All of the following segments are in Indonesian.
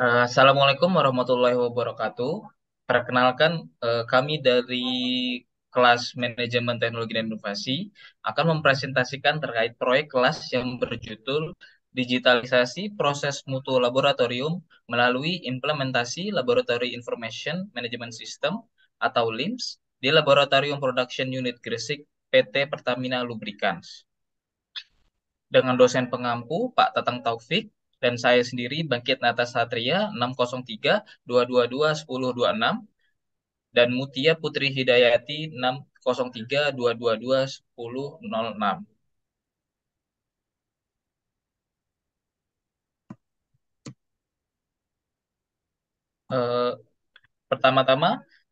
Eh, Assalamualaikum warahmatullahi wabarakatuh. Perkenalkan, eh, kami dari kelas Manajemen Teknologi dan Inovasi akan mempresentasikan terkait proyek kelas yang berjudul Digitalisasi Proses Mutu Laboratorium melalui implementasi Laboratory Information Management System atau LIMS di Laboratorium Production Unit Gresik PT Pertamina Lubricants. Dengan dosen pengampu Pak Tatang Taufik dan saya sendiri Bangkit Nata Satria 603 222 1026 dan Mutia Putri Hidayati 603 222 1006. Uh, pertama-tama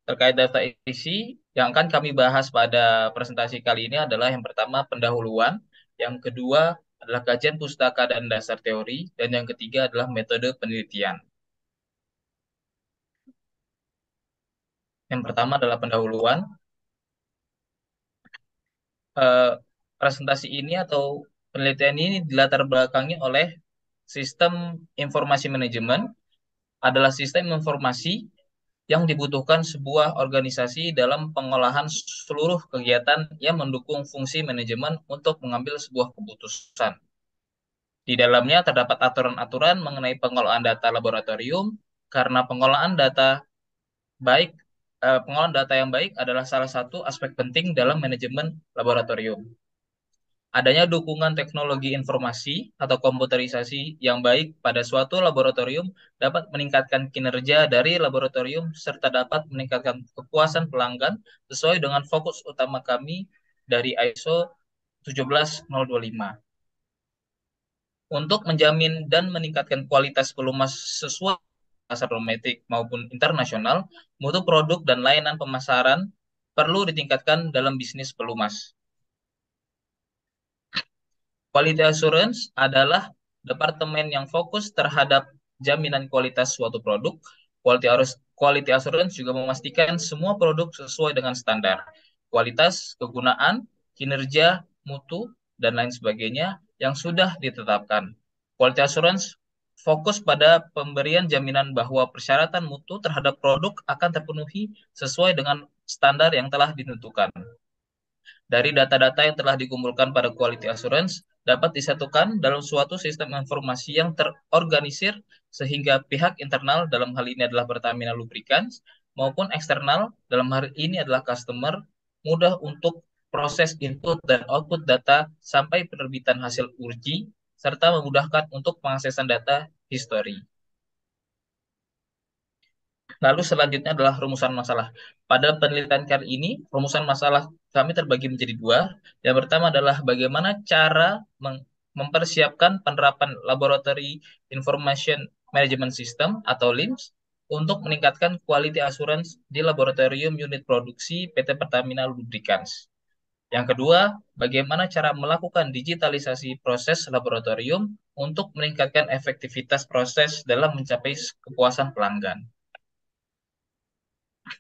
terkait data isi yang akan kami bahas pada presentasi kali ini adalah yang pertama pendahuluan, yang kedua adalah kajian pustaka dan dasar teori, dan yang ketiga adalah metode penelitian. Yang pertama adalah pendahuluan. Uh, presentasi ini atau penelitian ini dilatar belakangi oleh sistem informasi manajemen adalah sistem informasi yang dibutuhkan sebuah organisasi dalam pengolahan seluruh kegiatan yang mendukung fungsi manajemen untuk mengambil sebuah keputusan. Di dalamnya terdapat aturan-aturan mengenai pengolahan data laboratorium karena pengolahan data baik eh, data yang baik adalah salah satu aspek penting dalam manajemen laboratorium adanya dukungan teknologi informasi atau komputerisasi yang baik pada suatu laboratorium dapat meningkatkan kinerja dari laboratorium serta dapat meningkatkan kepuasan pelanggan sesuai dengan fokus utama kami dari ISO 17025. Untuk menjamin dan meningkatkan kualitas pelumas sesuai pasar domestik maupun internasional, mutu produk dan layanan pemasaran perlu ditingkatkan dalam bisnis pelumas Quality assurance adalah departemen yang fokus terhadap jaminan kualitas suatu produk. Quality quality assurance juga memastikan semua produk sesuai dengan standar kualitas, kegunaan, kinerja, mutu, dan lain sebagainya yang sudah ditetapkan. Quality assurance fokus pada pemberian jaminan bahwa persyaratan mutu terhadap produk akan terpenuhi sesuai dengan standar yang telah ditentukan dari data-data yang telah dikumpulkan pada quality assurance dapat disatukan dalam suatu sistem informasi yang terorganisir sehingga pihak internal dalam hal ini adalah Pertamina Lubricants maupun eksternal dalam hal ini adalah customer mudah untuk proses input dan output data sampai penerbitan hasil urji serta memudahkan untuk pengaksesan data history. Lalu selanjutnya adalah rumusan masalah. Pada penelitian kali ini, rumusan masalah kami terbagi menjadi dua. Yang pertama adalah bagaimana cara mempersiapkan penerapan Laboratory Information Management System atau LIMS untuk meningkatkan quality assurance di laboratorium unit produksi PT Pertamina Lubricants. Yang kedua, bagaimana cara melakukan digitalisasi proses laboratorium untuk meningkatkan efektivitas proses dalam mencapai kepuasan pelanggan.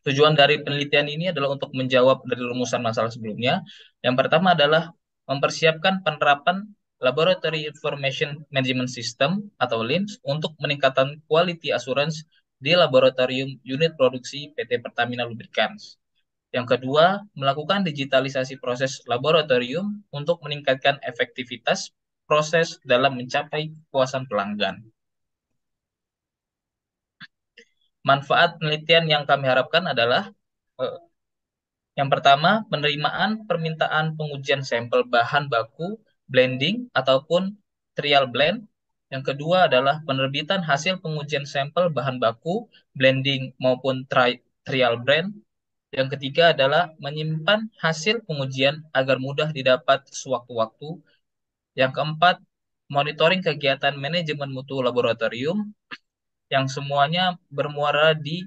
Tujuan dari penelitian ini adalah untuk menjawab dari rumusan masalah sebelumnya. Yang pertama adalah mempersiapkan penerapan Laboratory Information Management System atau LIMS untuk meningkatkan quality assurance di laboratorium unit produksi PT Pertamina Lubricants. Yang kedua, melakukan digitalisasi proses laboratorium untuk meningkatkan efektivitas proses dalam mencapai kepuasan pelanggan. Manfaat penelitian yang kami harapkan adalah eh, yang pertama, penerimaan permintaan pengujian sampel bahan baku, blending, ataupun trial blend. Yang kedua adalah penerbitan hasil pengujian sampel bahan baku, blending, maupun tri trial blend. Yang ketiga adalah menyimpan hasil pengujian agar mudah didapat sewaktu-waktu. Yang keempat, monitoring kegiatan manajemen mutu laboratorium yang semuanya bermuara di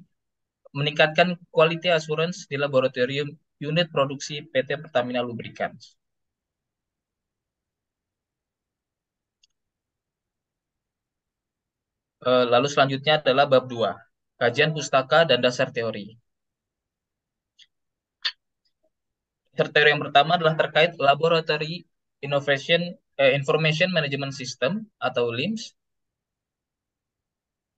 meningkatkan quality assurance di laboratorium unit produksi PT Pertamina Lubricants. Eh, lalu selanjutnya adalah bab 2, kajian pustaka dan dasar teori. Dasar teori yang pertama adalah terkait laboratory innovation eh, information management system atau LIMS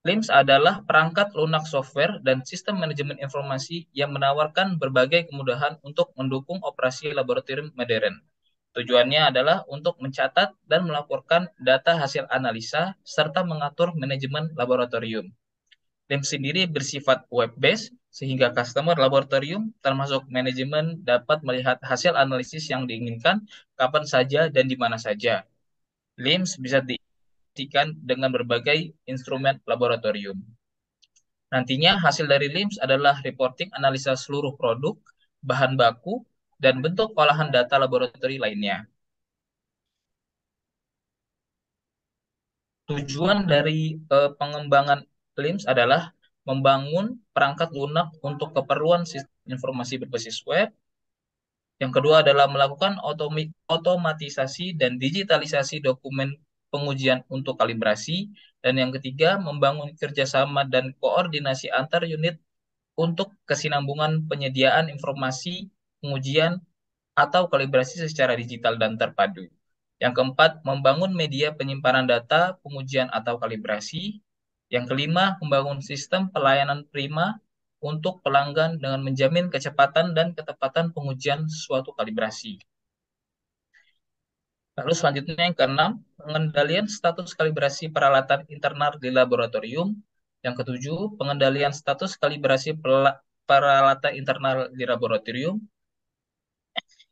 LIMS adalah perangkat lunak software dan sistem manajemen informasi yang menawarkan berbagai kemudahan untuk mendukung operasi laboratorium modern. Tujuannya adalah untuk mencatat dan melaporkan data hasil analisa serta mengatur manajemen laboratorium. LIMS sendiri bersifat web-based sehingga customer laboratorium termasuk manajemen dapat melihat hasil analisis yang diinginkan kapan saja dan di mana saja. LIMS bisa di dibuktikan dengan berbagai instrumen laboratorium. Nantinya hasil dari LIMS adalah reporting analisa seluruh produk, bahan baku, dan bentuk olahan data laboratori lainnya. Tujuan dari eh, pengembangan LIMS adalah membangun perangkat lunak untuk keperluan sistem informasi berbasis web. Yang kedua adalah melakukan otomatisasi dan digitalisasi dokumen pengujian untuk kalibrasi, dan yang ketiga membangun kerjasama dan koordinasi antar unit untuk kesinambungan penyediaan informasi, pengujian, atau kalibrasi secara digital dan terpadu. Yang keempat, membangun media penyimpanan data, pengujian atau kalibrasi. Yang kelima, membangun sistem pelayanan prima untuk pelanggan dengan menjamin kecepatan dan ketepatan pengujian suatu kalibrasi. Lalu selanjutnya yang keenam, pengendalian status kalibrasi peralatan internal di laboratorium. Yang ketujuh, pengendalian status kalibrasi peralatan internal di laboratorium.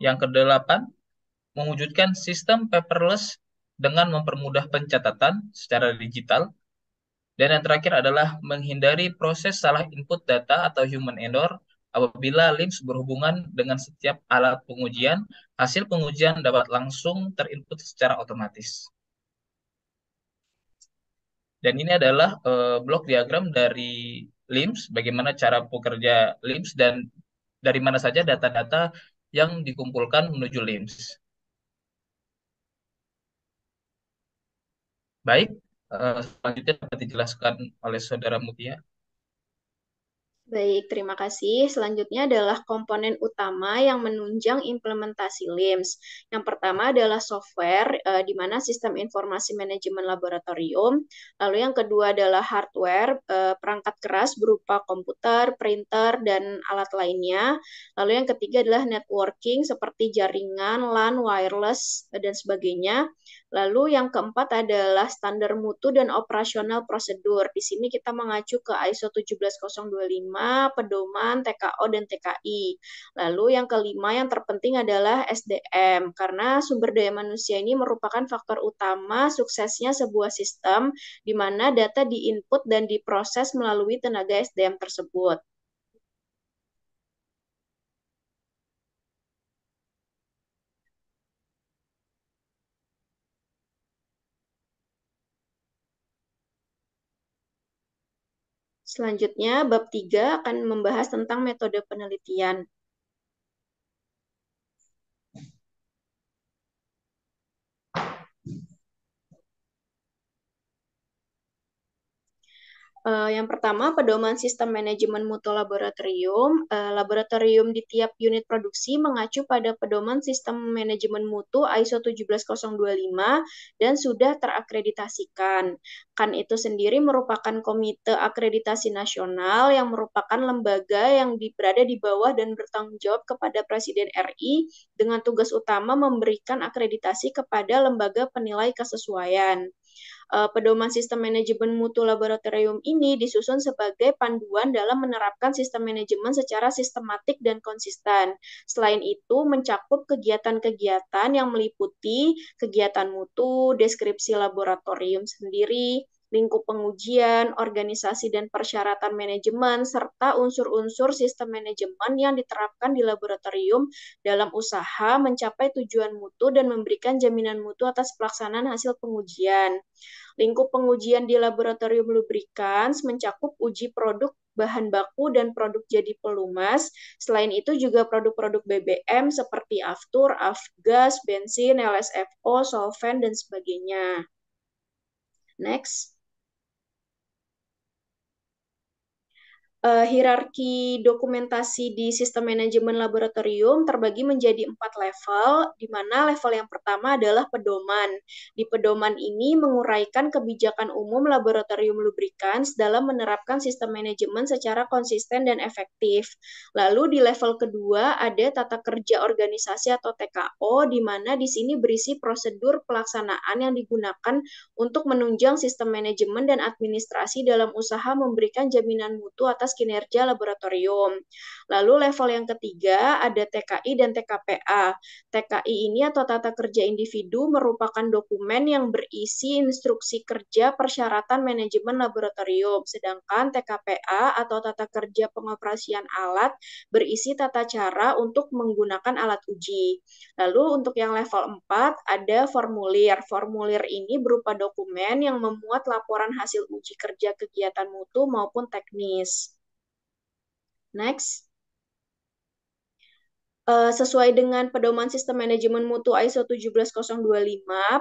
Yang kedelapan, mewujudkan sistem paperless dengan mempermudah pencatatan secara digital. Dan yang terakhir adalah menghindari proses salah input data atau human error Apabila LIMS berhubungan dengan setiap alat pengujian, hasil pengujian dapat langsung terinput secara otomatis. Dan ini adalah eh, blok diagram dari LIMS, bagaimana cara pekerja LIMS dan dari mana saja data-data yang dikumpulkan menuju LIMS. Baik, eh, selanjutnya dapat dijelaskan oleh Saudara Mutia. Baik, terima kasih. Selanjutnya adalah komponen utama yang menunjang implementasi LIMS. Yang pertama adalah software, eh, di mana sistem informasi manajemen laboratorium. Lalu yang kedua adalah hardware, eh, perangkat keras berupa komputer, printer, dan alat lainnya. Lalu yang ketiga adalah networking seperti jaringan, LAN, wireless, eh, dan sebagainya. Lalu yang keempat adalah standar mutu dan operasional prosedur. Di sini kita mengacu ke ISO 17025 kelima pedoman TKO dan TKI. Lalu yang kelima yang terpenting adalah SDM karena sumber daya manusia ini merupakan faktor utama suksesnya sebuah sistem di mana data diinput dan diproses melalui tenaga SDM tersebut. Selanjutnya, bab 3 akan membahas tentang metode penelitian. Uh, yang pertama, pedoman sistem manajemen mutu laboratorium. Uh, laboratorium di tiap unit produksi mengacu pada pedoman sistem manajemen mutu ISO 17025 dan sudah terakreditasikan. KAN itu sendiri merupakan komite akreditasi nasional yang merupakan lembaga yang berada di bawah dan bertanggung jawab kepada Presiden RI dengan tugas utama memberikan akreditasi kepada lembaga penilai kesesuaian. Eh, pedoman sistem manajemen mutu laboratorium ini disusun sebagai panduan dalam menerapkan sistem manajemen secara sistematik dan konsisten. Selain itu, mencakup kegiatan-kegiatan yang meliputi kegiatan mutu, deskripsi laboratorium sendiri, lingkup pengujian, organisasi dan persyaratan manajemen, serta unsur-unsur sistem manajemen yang diterapkan di laboratorium dalam usaha mencapai tujuan mutu dan memberikan jaminan mutu atas pelaksanaan hasil pengujian. Lingkup pengujian di laboratorium Lubrikan mencakup uji produk bahan baku dan produk jadi pelumas. Selain itu juga produk-produk BBM seperti aftur, afgas, bensin, LSFO, solvent, dan sebagainya. Next. uh, hierarki dokumentasi di sistem manajemen laboratorium terbagi menjadi empat level, di mana level yang pertama adalah pedoman. Di pedoman ini menguraikan kebijakan umum laboratorium lubricants dalam menerapkan sistem manajemen secara konsisten dan efektif. Lalu di level kedua ada tata kerja organisasi atau TKO, di mana di sini berisi prosedur pelaksanaan yang digunakan untuk menunjang sistem manajemen dan administrasi dalam usaha memberikan jaminan mutu atas atas kinerja laboratorium. Lalu level yang ketiga ada TKI dan TKPA. TKI ini atau tata kerja individu merupakan dokumen yang berisi instruksi kerja persyaratan manajemen laboratorium, sedangkan TKPA atau tata kerja pengoperasian alat berisi tata cara untuk menggunakan alat uji. Lalu untuk yang level 4 ada formulir. Formulir ini berupa dokumen yang memuat laporan hasil uji kerja kegiatan mutu maupun teknis. Next. uh, sesuai dengan pedoman sistem manajemen mutu ISO 17025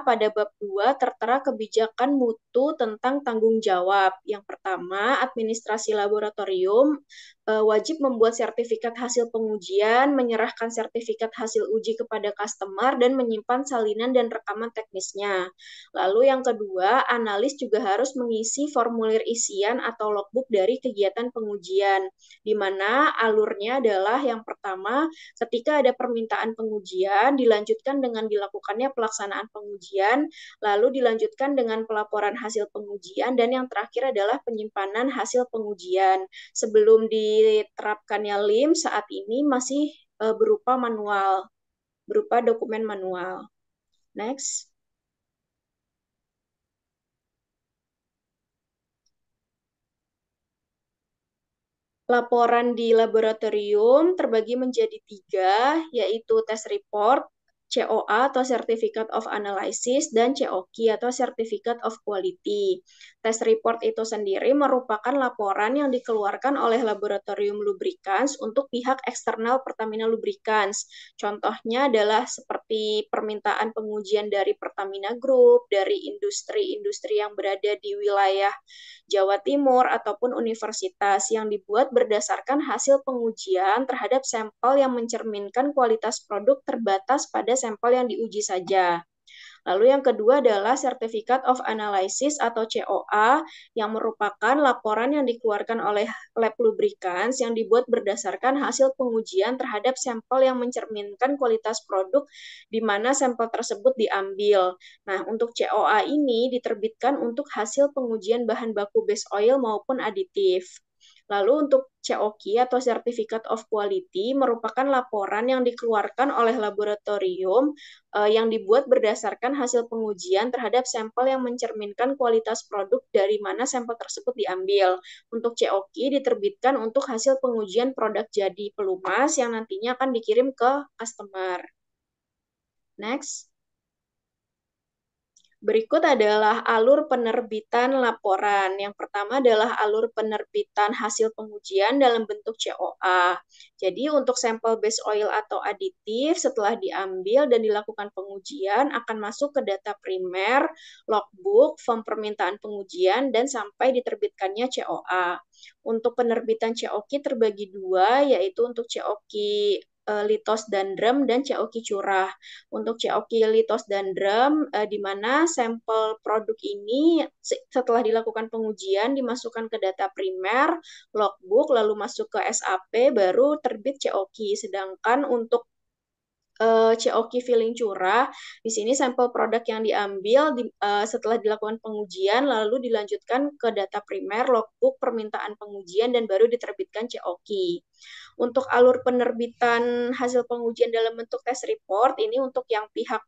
pada bab 2 tertera kebijakan mutu tentang tanggung jawab. Yang pertama, administrasi laboratorium uh, wajib membuat sertifikat hasil pengujian, menyerahkan sertifikat hasil uji kepada customer dan menyimpan salinan dan rekaman teknisnya. Lalu yang kedua, analis juga harus mengisi formulir isian atau logbook dari kegiatan pengujian di mana alurnya adalah yang pertama ketika Ketika ada permintaan pengujian, dilanjutkan dengan dilakukannya pelaksanaan pengujian, lalu dilanjutkan dengan pelaporan hasil pengujian, dan yang terakhir adalah penyimpanan hasil pengujian. Sebelum diterapkannya LIM, saat ini masih eh, berupa manual, berupa dokumen manual. Next. Laporan di laboratorium terbagi menjadi tiga, yaitu tes report, COA atau Certificate of Analysis dan COQ atau Certificate of Quality. Tes report itu sendiri merupakan laporan yang dikeluarkan oleh Laboratorium Lubricants untuk pihak eksternal Pertamina Lubricants. Contohnya adalah seperti permintaan pengujian dari Pertamina Group, dari industri-industri yang berada di wilayah Jawa Timur ataupun universitas yang dibuat berdasarkan hasil pengujian terhadap sampel yang mencerminkan kualitas produk terbatas pada sampel yang diuji saja. Lalu yang kedua adalah Certificate of Analysis atau COA yang merupakan laporan yang dikeluarkan oleh lab lubricants yang dibuat berdasarkan hasil pengujian terhadap sampel yang mencerminkan kualitas produk di mana sampel tersebut diambil. Nah, untuk COA ini diterbitkan untuk hasil pengujian bahan baku base oil maupun aditif. Lalu untuk COQ atau Certificate of Quality merupakan laporan yang dikeluarkan oleh laboratorium uh, yang dibuat berdasarkan hasil pengujian terhadap sampel yang mencerminkan kualitas produk dari mana sampel tersebut diambil. Untuk COQ diterbitkan untuk hasil pengujian produk jadi pelumas yang nantinya akan dikirim ke customer. Next. Berikut adalah alur penerbitan laporan. Yang pertama adalah alur penerbitan hasil pengujian dalam bentuk COA. Jadi untuk sampel base oil atau aditif setelah diambil dan dilakukan pengujian akan masuk ke data primer, logbook, form permintaan pengujian, dan sampai diterbitkannya COA. Untuk penerbitan COK terbagi dua, yaitu untuk COK uh, litos dendrum dan COQ curah. Untuk COQ litos dendrum uh, eh, di mana sampel produk ini setelah dilakukan pengujian dimasukkan ke data primer, logbook, lalu masuk ke SAP baru terbit COQ. Sedangkan untuk uh, eh, COQ filling curah. Di sini sampel produk yang diambil di, uh, setelah dilakukan pengujian lalu dilanjutkan ke data primer, logbook, permintaan pengujian dan baru diterbitkan COQ. Untuk alur penerbitan hasil pengujian dalam bentuk tes report ini untuk yang pihak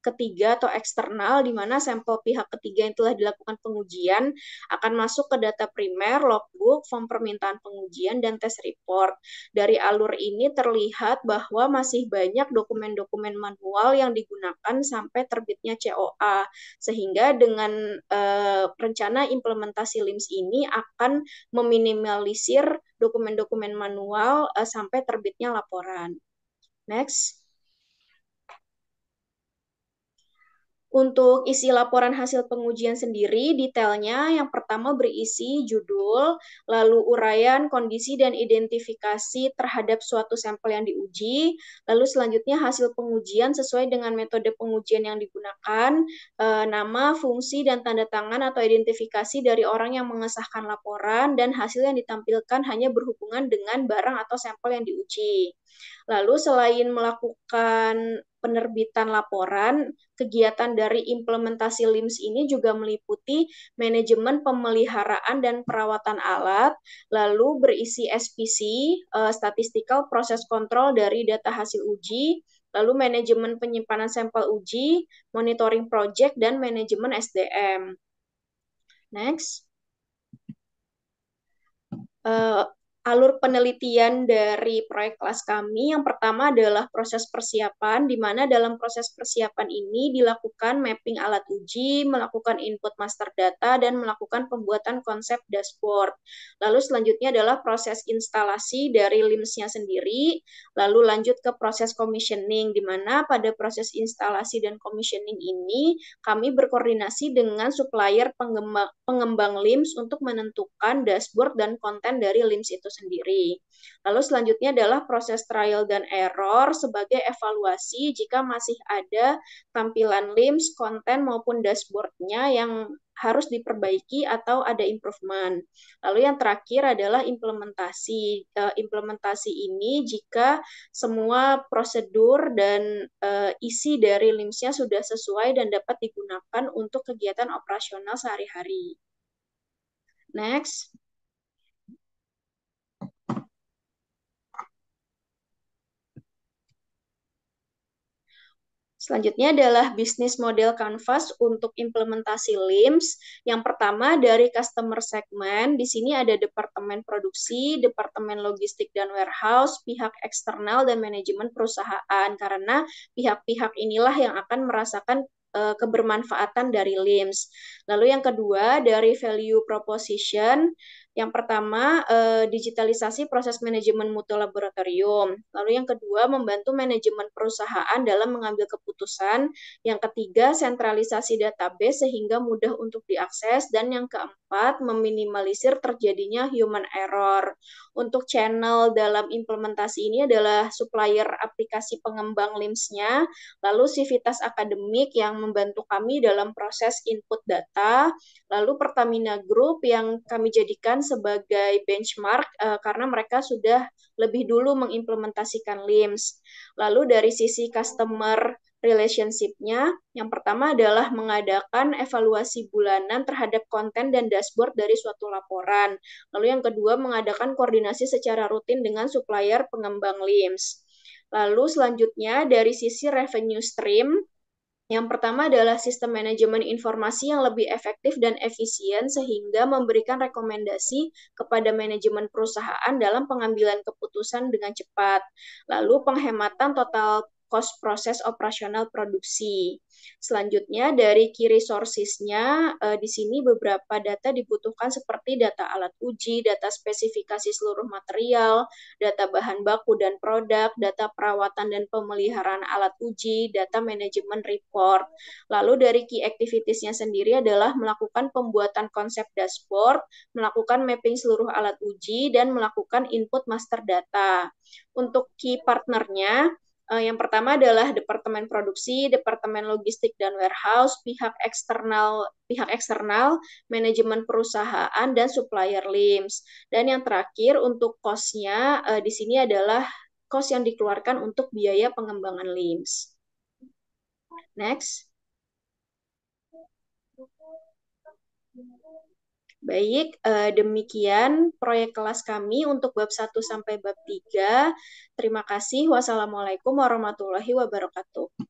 ketiga atau eksternal di mana sampel pihak ketiga yang telah dilakukan pengujian akan masuk ke data primer, logbook, form permintaan pengujian, dan tes report. Dari alur ini terlihat bahwa masih banyak dokumen-dokumen manual yang digunakan sampai terbitnya COA, sehingga dengan eh, rencana implementasi LIMS ini akan meminimalisir dokumen-dokumen manual eh, sampai terbitnya laporan. Next. Untuk isi laporan hasil pengujian sendiri, detailnya yang pertama berisi judul, lalu uraian kondisi dan identifikasi terhadap suatu sampel yang diuji, lalu selanjutnya hasil pengujian sesuai dengan metode pengujian yang digunakan, eh, nama, fungsi, dan tanda tangan atau identifikasi dari orang yang mengesahkan laporan, dan hasil yang ditampilkan hanya berhubungan dengan barang atau sampel yang diuji. Lalu selain melakukan penerbitan laporan, kegiatan dari implementasi LIMS ini juga meliputi manajemen pemeliharaan dan perawatan alat, lalu berisi SPC, uh, eh, statistical process control dari data hasil uji, lalu manajemen penyimpanan sampel uji, monitoring project, dan manajemen SDM. Next. Uh, alur penelitian dari proyek kelas kami. Yang pertama adalah proses persiapan, di mana dalam proses persiapan ini dilakukan mapping alat uji, melakukan input master data, dan melakukan pembuatan konsep dashboard. Lalu selanjutnya adalah proses instalasi dari LIMS-nya sendiri, lalu lanjut ke proses commissioning, di mana pada proses instalasi dan commissioning ini kami berkoordinasi dengan supplier pengembang, pengembang LIMS untuk menentukan dashboard dan konten dari LIMS itu sendiri. Lalu selanjutnya adalah proses trial dan error sebagai evaluasi jika masih ada tampilan LIMS, konten maupun dashboardnya yang harus diperbaiki atau ada improvement. Lalu yang terakhir adalah implementasi. E, implementasi ini jika semua prosedur dan e, isi dari LIMS-nya sudah sesuai dan dapat digunakan untuk kegiatan operasional sehari-hari. Next. Selanjutnya adalah bisnis model Canvas untuk implementasi LIMS. Yang pertama dari customer segment di sini ada departemen produksi, departemen logistik dan warehouse, pihak eksternal dan manajemen perusahaan karena pihak-pihak inilah yang akan merasakan eh, kebermanfaatan dari LIMS. Lalu yang kedua dari value proposition, yang pertama, eh, digitalisasi proses manajemen mutu laboratorium. Lalu yang kedua, membantu manajemen perusahaan dalam mengambil keputusan. Yang ketiga, sentralisasi database sehingga mudah untuk diakses. Dan yang keempat, meminimalisir terjadinya human error. Untuk channel dalam implementasi ini adalah supplier aplikasi pengembang LIMS-nya, lalu civitas akademik yang membantu kami dalam proses input data, lalu Pertamina Group yang kami jadikan sebagai benchmark uh, karena mereka sudah lebih dulu mengimplementasikan LIMS. Lalu dari sisi customer relationship-nya, yang pertama adalah mengadakan evaluasi bulanan terhadap konten dan dashboard dari suatu laporan. Lalu yang kedua mengadakan koordinasi secara rutin dengan supplier pengembang LIMS. Lalu selanjutnya dari sisi revenue stream, yang pertama adalah sistem manajemen informasi yang lebih efektif dan efisien sehingga memberikan rekomendasi kepada manajemen perusahaan dalam pengambilan keputusan dengan cepat. Lalu penghematan total kos proses operasional produksi. Selanjutnya dari key resourcesnya uh, di sini beberapa data dibutuhkan seperti data alat uji, data spesifikasi seluruh material, data bahan baku dan produk, data perawatan dan pemeliharaan alat uji, data manajemen report. Lalu dari key activities-nya sendiri adalah melakukan pembuatan konsep dashboard, melakukan mapping seluruh alat uji dan melakukan input master data. Untuk key partnernya Eh, yang pertama adalah departemen produksi, departemen logistik dan warehouse, pihak eksternal, pihak eksternal, manajemen perusahaan dan supplier LIMS. Dan yang terakhir untuk kosnya uh, di sini adalah kos yang dikeluarkan untuk biaya pengembangan LIMS. Next. Baik, eh, demikian proyek kelas kami untuk bab 1 sampai bab 3. Terima kasih. Wassalamualaikum warahmatullahi wabarakatuh.